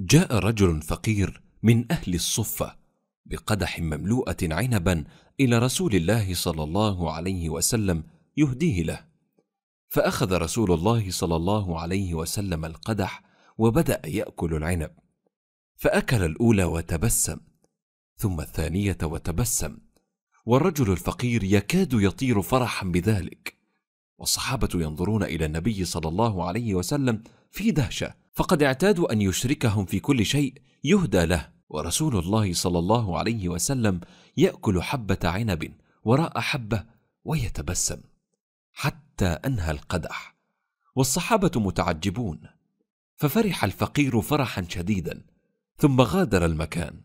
جاء رجل فقير من اهل الصفه بقدح مملوءه عنبا الى رسول الله صلى الله عليه وسلم يهديه له فاخذ رسول الله صلى الله عليه وسلم القدح وبدا ياكل العنب فاكل الاولى وتبسم ثم الثانيه وتبسم والرجل الفقير يكاد يطير فرحا بذلك والصحابه ينظرون الى النبي صلى الله عليه وسلم في دهشه فقد اعتادوا ان يشركهم في كل شيء يهدى له ورسول الله صلى الله عليه وسلم ياكل حبه عنب وراء حبه ويتبسم حتى انهى القدح والصحابه متعجبون ففرح الفقير فرحا شديدا ثم غادر المكان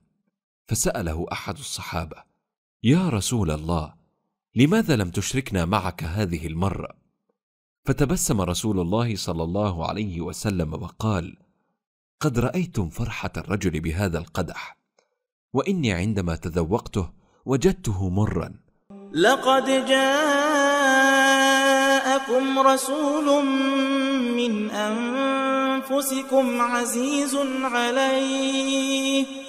فساله احد الصحابه يا رسول الله لماذا لم تشركنا معك هذه المره فتبسم رسول الله صلى الله عليه وسلم وقال قد رايتم فرحه الرجل بهذا القدح واني عندما تذوقته وجدته مرا لقد جاءكم رسول من انفسكم عزيز عليه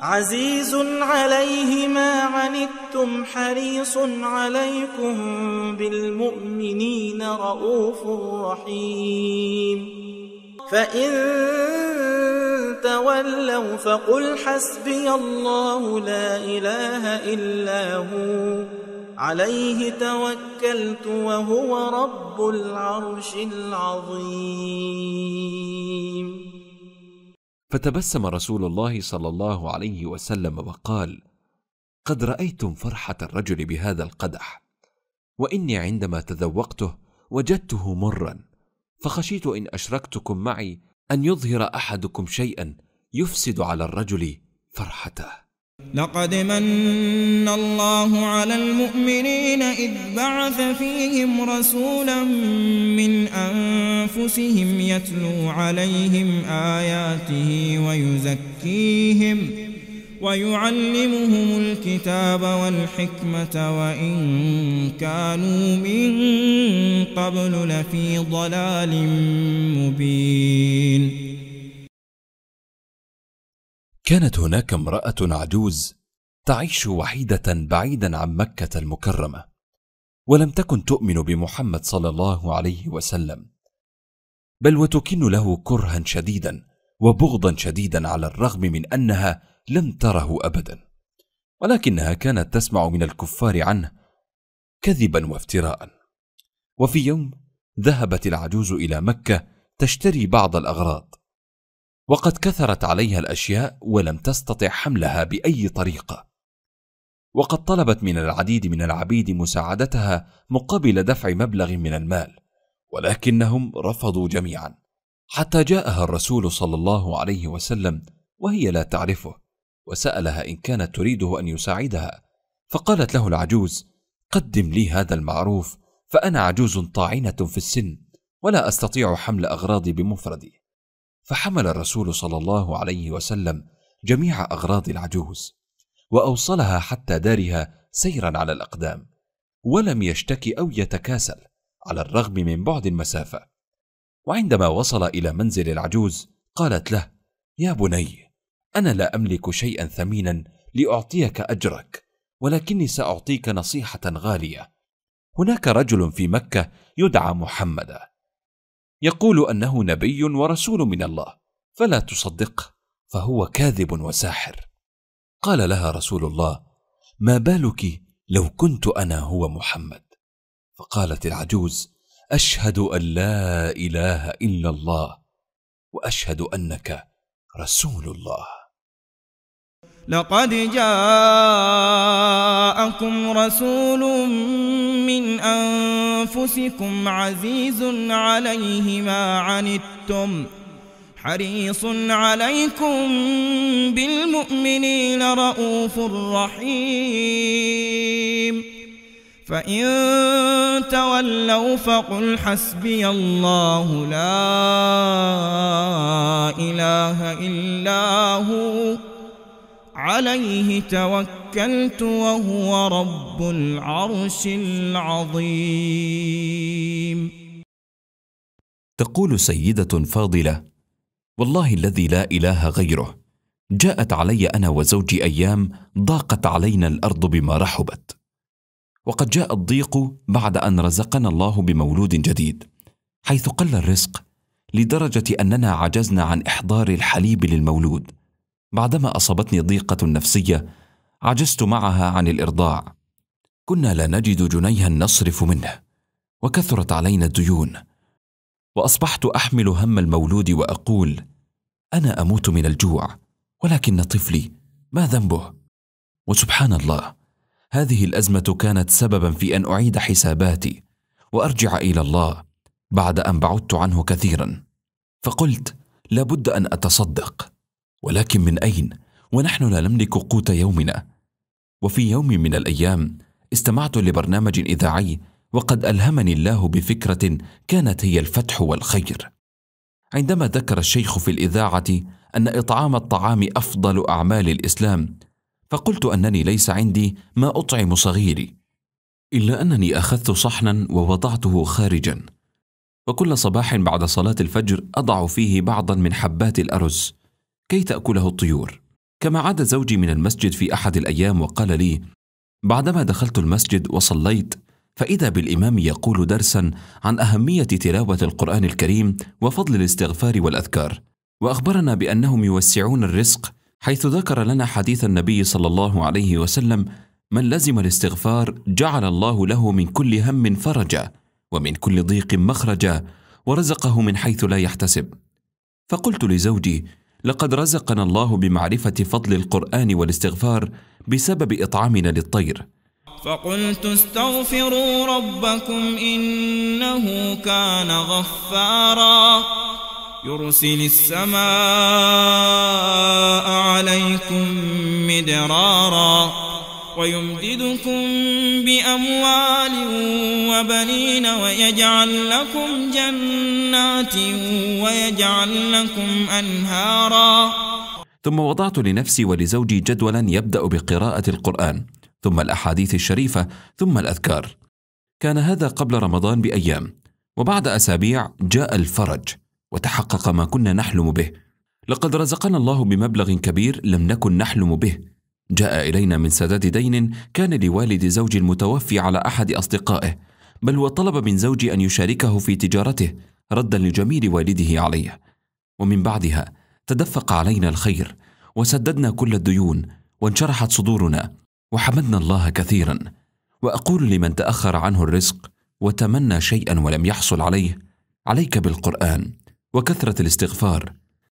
عزيز عليه ما عنتم حريص عليكم بالمؤمنين رؤوف رحيم فإن تولوا فقل حسبي الله لا إله إلا هو عليه توكلت وهو رب العرش العظيم فتبسم رسول الله صلى الله عليه وسلم وقال قد رايتم فرحه الرجل بهذا القدح واني عندما تذوقته وجدته مرا فخشيت ان اشركتكم معي ان يظهر احدكم شيئا يفسد على الرجل فرحته لقد من الله على المؤمنين إذ بعث فيهم رسولا من أنفسهم يتلو عليهم آياته ويزكيهم ويعلمهم الكتاب والحكمة وإن كانوا من قبل لفي ضلال مبين كانت هناك امراه عجوز تعيش وحيده بعيدا عن مكه المكرمه ولم تكن تؤمن بمحمد صلى الله عليه وسلم بل وتكن له كرها شديدا وبغضا شديدا على الرغم من انها لم تره ابدا ولكنها كانت تسمع من الكفار عنه كذبا وافتراء وفي يوم ذهبت العجوز الى مكه تشتري بعض الاغراض وقد كثرت عليها الاشياء ولم تستطع حملها باي طريقه وقد طلبت من العديد من العبيد مساعدتها مقابل دفع مبلغ من المال ولكنهم رفضوا جميعا حتى جاءها الرسول صلى الله عليه وسلم وهي لا تعرفه وسالها ان كانت تريده ان يساعدها فقالت له العجوز قدم لي هذا المعروف فانا عجوز طاعنه في السن ولا استطيع حمل اغراضي بمفردي فحمل الرسول صلى الله عليه وسلم جميع اغراض العجوز واوصلها حتى دارها سيرا على الاقدام ولم يشتكي او يتكاسل على الرغم من بعد المسافه وعندما وصل الى منزل العجوز قالت له يا بني انا لا املك شيئا ثمينا لاعطيك اجرك ولكني ساعطيك نصيحه غاليه هناك رجل في مكه يدعى محمدا يقول انه نبي ورسول من الله فلا تصدقه فهو كاذب وساحر قال لها رسول الله ما بالك لو كنت انا هو محمد فقالت العجوز اشهد ان لا اله الا الله واشهد انك رسول الله لقد جاءكم رسول من أنفسكم عزيز عليه ما عنتم حريص عليكم بالمؤمنين رؤوف رحيم فإن تولوا فقل حسبي الله لا إله إلا هو عليه توكلت وهو رب العرش العظيم تقول سيدة فاضلة والله الذي لا إله غيره جاءت علي أنا وزوجي أيام ضاقت علينا الأرض بما رحبت وقد جاء الضيق بعد أن رزقنا الله بمولود جديد حيث قل الرزق لدرجة أننا عجزنا عن إحضار الحليب للمولود بعدما اصابتني ضيقه نفسيه عجزت معها عن الارضاع كنا لا نجد جنيها نصرف منه وكثرت علينا الديون واصبحت احمل هم المولود واقول انا اموت من الجوع ولكن طفلي ما ذنبه وسبحان الله هذه الازمه كانت سببا في ان اعيد حساباتي وارجع الى الله بعد ان بعدت عنه كثيرا فقلت لابد ان اتصدق ولكن من أين ونحن لا نملك قوت يومنا وفي يوم من الأيام استمعت لبرنامج إذاعي وقد ألهمني الله بفكرة كانت هي الفتح والخير عندما ذكر الشيخ في الإذاعة أن إطعام الطعام أفضل أعمال الإسلام فقلت أنني ليس عندي ما أطعم صغيري إلا أنني أخذت صحنا ووضعته خارجا وكل صباح بعد صلاة الفجر أضع فيه بعضا من حبات الأرز كي تأكله الطيور كما عاد زوجي من المسجد في أحد الأيام وقال لي بعدما دخلت المسجد وصليت فإذا بالإمام يقول درسا عن أهمية تلاوة القرآن الكريم وفضل الاستغفار والأذكار وأخبرنا بأنهم يوسعون الرزق حيث ذكر لنا حديث النبي صلى الله عليه وسلم من لزم الاستغفار جعل الله له من كل هم فرجا ومن كل ضيق مخرجا ورزقه من حيث لا يحتسب فقلت لزوجي لقد رزقنا الله بمعرفه فضل القران والاستغفار بسبب اطعامنا للطير فقلت استغفروا ربكم انه كان غفارا يرسل السماء عليكم مدرارا ويمددكم بأموال وبنين ويجعل لكم جنات ويجعل لكم أنهارا ثم وضعت لنفسي ولزوجي جدولا يبدأ بقراءة القرآن ثم الأحاديث الشريفة ثم الأذكار كان هذا قبل رمضان بأيام وبعد أسابيع جاء الفرج وتحقق ما كنا نحلم به لقد رزقنا الله بمبلغ كبير لم نكن نحلم به جاء الينا من سداد دين كان لوالد زوجي المتوفي على احد اصدقائه بل وطلب من زوجي ان يشاركه في تجارته ردا لجميل والده عليه ومن بعدها تدفق علينا الخير وسددنا كل الديون وانشرحت صدورنا وحمدنا الله كثيرا واقول لمن تاخر عنه الرزق وتمنى شيئا ولم يحصل عليه عليك بالقران وكثره الاستغفار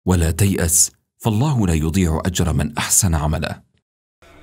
ولا تياس فالله لا يضيع اجر من احسن عمله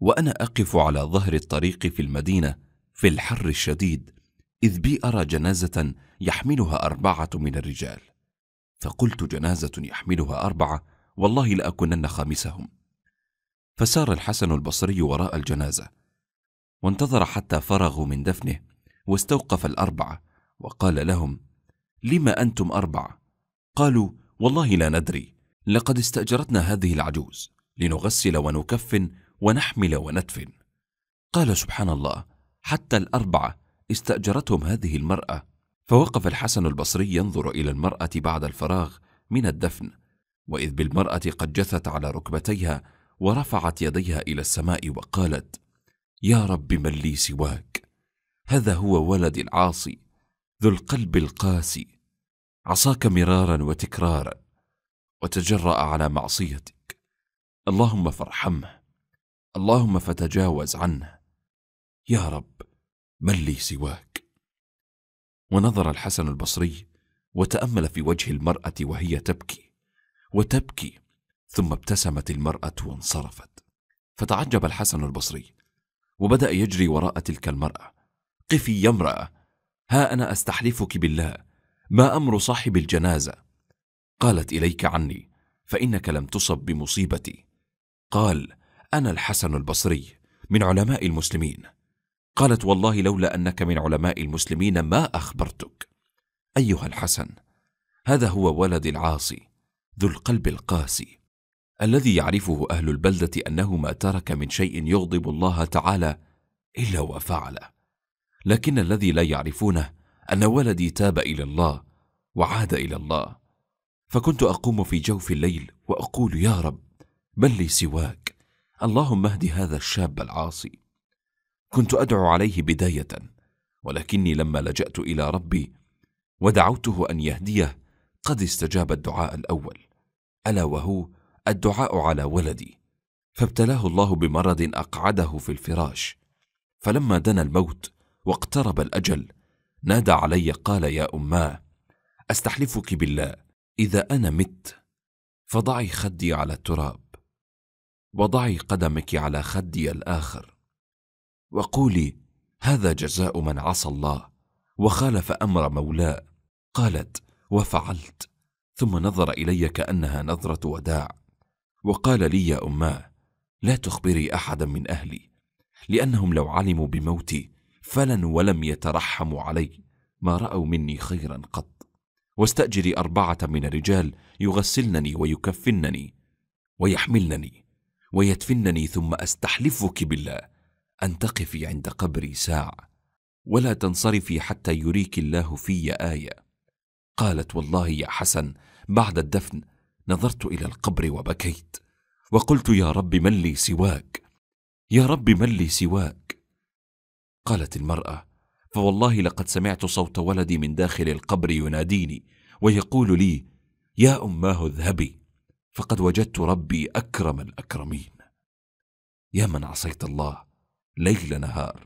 وانا اقف على ظهر الطريق في المدينه في الحر الشديد اذ بي ارى جنازه يحملها اربعه من الرجال فقلت جنازه يحملها اربعه والله لاكونن خامسهم فسار الحسن البصري وراء الجنازه وانتظر حتى فرغوا من دفنه واستوقف الاربعه وقال لهم لما انتم اربعه قالوا والله لا ندري لقد استاجرتنا هذه العجوز لنغسل ونكفن ونحمل وندفن قال سبحان الله حتى الاربعه استاجرتهم هذه المراه فوقف الحسن البصري ينظر الى المراه بعد الفراغ من الدفن واذ بالمراه قد جثت على ركبتيها ورفعت يديها الى السماء وقالت يا رب من لي سواك هذا هو ولدي العاصي ذو القلب القاسي عصاك مرارا وتكرارا وتجرا على معصيتك اللهم فارحمه اللهم فتجاوز عنه يا رب من لي سواك ونظر الحسن البصري وتامل في وجه المراه وهي تبكي وتبكي ثم ابتسمت المراه وانصرفت فتعجب الحسن البصري وبدا يجري وراء تلك المراه قفي يا امراه ها انا استحلفك بالله ما امر صاحب الجنازه قالت اليك عني فانك لم تصب بمصيبتي قال انا الحسن البصري من علماء المسلمين قالت والله لولا انك من علماء المسلمين ما اخبرتك ايها الحسن هذا هو ولد العاصي ذو القلب القاسي الذي يعرفه اهل البلده انه ما ترك من شيء يغضب الله تعالى الا وفعله لكن الذي لا يعرفونه ان ولدي تاب الى الله وعاد الى الله فكنت اقوم في جوف الليل واقول يا رب بل لي سواك اللهم اهد هذا الشاب العاصي كنت ادعو عليه بدايه ولكني لما لجات الى ربي ودعوته ان يهديه قد استجاب الدعاء الاول الا وهو الدعاء على ولدي فابتلاه الله بمرض اقعده في الفراش فلما دنا الموت واقترب الاجل نادى علي قال يا اماه استحلفك بالله اذا انا مت فضعي خدي على التراب وضعي قدمك على خدي الاخر وقولي هذا جزاء من عصى الله وخالف امر مولاه قالت وفعلت ثم نظر الي كانها نظره وداع وقال لي يا اماه لا تخبري احدا من اهلي لانهم لو علموا بموتي فلن ولم يترحموا علي ما راوا مني خيرا قط واستاجري اربعه من الرجال يغسلنني ويكفنني ويحملنني ويدفنني ثم استحلفك بالله ان تقفي عند قبري ساعه ولا تنصرفي حتى يريك الله في ايه قالت والله يا حسن بعد الدفن نظرت الى القبر وبكيت وقلت يا رب من لي سواك يا رب من لي سواك قالت المراه فوالله لقد سمعت صوت ولدي من داخل القبر يناديني ويقول لي يا اماه اذهبي فقد وجدت ربي اكرم الاكرمين يا من عصيت الله ليل نهار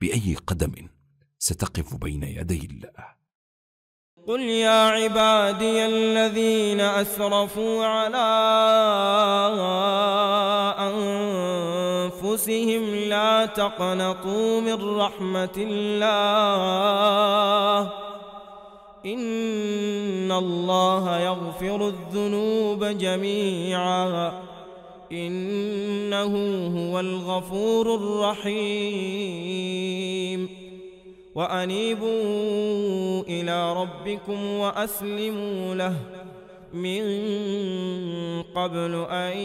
باي قدم ستقف بين يدي الله قل يا عبادي الذين اسرفوا على انفسهم لا تقنطوا من رحمه الله إن الله يغفر الذنوب جميعا إنه هو الغفور الرحيم وأنيبوا إلى ربكم وأسلموا له من قبل أن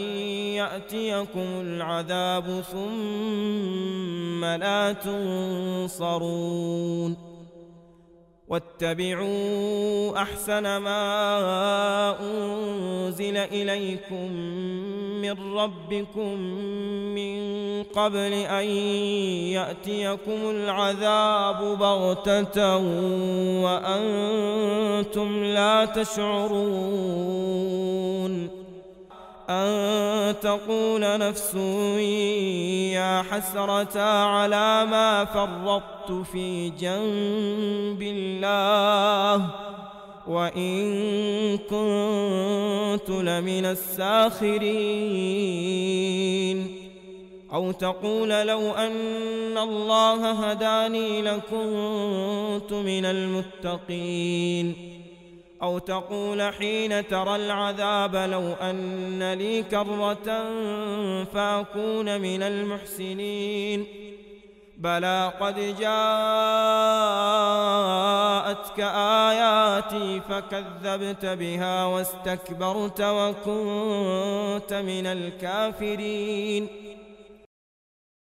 يأتيكم العذاب ثم لا تنصرون واتبعوا احسن ما انزل اليكم من ربكم من قبل ان ياتيكم العذاب بغته وانتم لا تشعرون أن تقول نفس يا حسرة على ما فرطت في جنب الله وإن كنت لمن الساخرين أو تقول لو أن الله هداني لكنت من المتقين أو تقول حين ترى العذاب لو أن لي كرة فأكون من المحسنين بلى قد جاءتك آياتي فكذبت بها واستكبرت وكنت من الكافرين